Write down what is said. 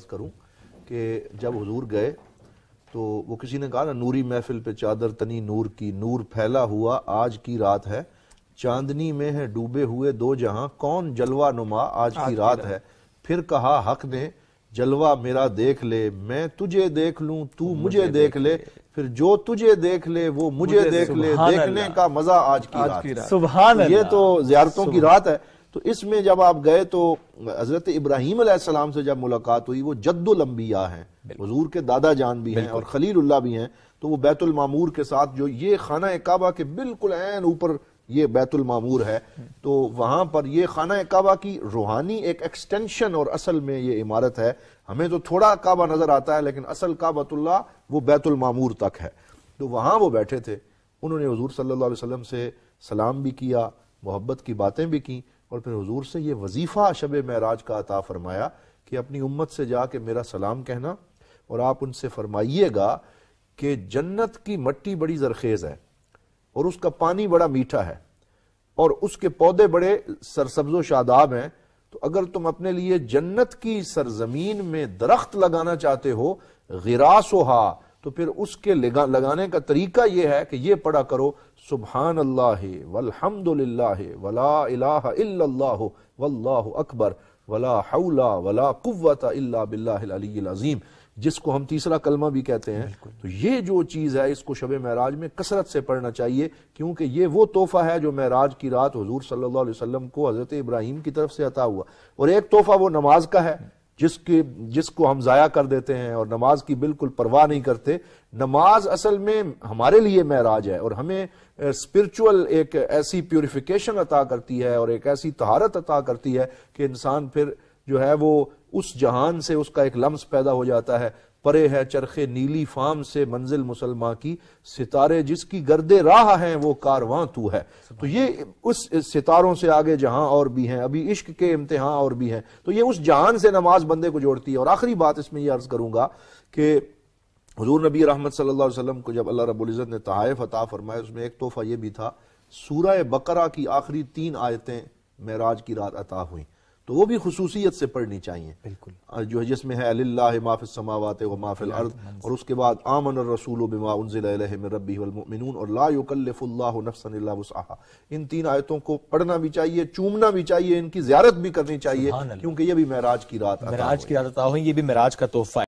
अर्ज़ करूँ कि जब हजूर गए तो वो किसी ने कहा ना नूरी महफिल पे चादर तनी नूर की नूर फैला हुआ आज की रात है चांदनी में है डूबे हुए दो जहां कौन जलवा नुमा आज, आज की रात है फिर कहा हक ने जलवा मेरा देख ले मैं तुझे देख लू तू मुझे, मुझे देख, देख ले फिर जो तुझे देख ले वो मुझे, मुझे देख ले देखने का मजा आज की आज रात, की रात। ये तो जियारतों की रात है तो इसमें जब आप गए तो हज़रत इब्राहिम सलाम से जब मुलाकात हुई वो जद्दुलम्बिया हैं हजूर के दादा जान भी हैं और खलील्ला भी हैं तो वो बैतुलमामूर के साथ जो ये खाना काबा के बिल्कुल एन ऊपर ये बैतुलमामूर है तो वहां पर ये खाना काबा की रूहानी एक एक्सटेंशन और असल में ये इमारत है हमें तो थोड़ा काबा नज़र आता है लेकिन असल काबतुल्ला वो बैतुलमामूर तक है तो वहां वो बैठे थे उन्होंने हजूर सल्ला वसम से सलाम भी किया मोहब्बत की बातें भी की और फिर हजूर से यह वजीफ़ा शब महराज का अता फरमाया कि अपनी उम्मत से जाके मेरा सलाम कहना और आप उनसे फरमाइएगा कि जन्नत की मट्टी बड़ी जरखेज़ है और उसका पानी बड़ा मीठा है और उसके पौधे बड़े सरसब्जो शादाब हैं तो अगर तुम अपने लिए जन्नत की सरजमीन में दरख्त लगाना चाहते हो गिरासोहा तो फिर उसके लगाने का तरीका यह है कि ये पढ़ा करो सुबहान अल्लाह वलहमदुल्ला वला इलाह अकबर वला हौला जिसको हम तीसरा कलमा भी कहते हैं तो ये जो चीज़ है इसको शब महराज में कसरत से पढ़ना चाहिए क्योंकि ये वो तोहफ़ा है जो महराज की रात हजूर सल्लाम को हज़रत इब्राहिम की तरफ से अता हुआ और एक तोहफ़ा वो नमाज का है जिसके जिसको हम ज़ाया कर देते हैं और नमाज की बिल्कुल परवाह नहीं करते नमाज असल में हमारे लिए महराज है और हमें स्पिरिचुअल एक ऐसी प्योरिफिकेशन अता करती है और एक ऐसी तहारत अता करती है कि इंसान फिर जो है वो उस जहान से उसका एक लम्स पैदा हो जाता है परे है चरखे नीली फाम से मंजिल मुसलमान की सितारे जिसकी गर्दे राह हैं वो कारवां तू है तो ये उस सितारों से आगे जहां और भी हैं अभी इश्क के इम्तिहान और भी हैं तो ये उस जहान से नमाज बंदे को जोड़ती है और आखिरी बात इसमें यह अर्ज करूंगा कि हजूर नबी रहमत सल्ला को जब अल्लाह रबुल्ज़त ने तहफ़ अता फरमाया उसमें एक तोहफ़ा यह भी था सूरह बकरा की आखिरी तीन आयतें महराज की रात अता हुई तो वो भी खसूसियत से पढ़नी चाहिए बिल्कुल जो है जिसमें है अल्लाह माफ़ समावत व माफ़िल अर्द और उसके बाद आमन रसूल बिमा उनज़िलम रबीमिन और ला युकल्लफ़ुल्लाह नफसन वसहा इन तीन आयतों को पढ़ना भी चाहिए चूमना भी चाहिए इनकी ज्यारत भी करनी चाहिए क्योंकि ये भी महराज की रात महराज की रात ये भी महराज का तोहफा है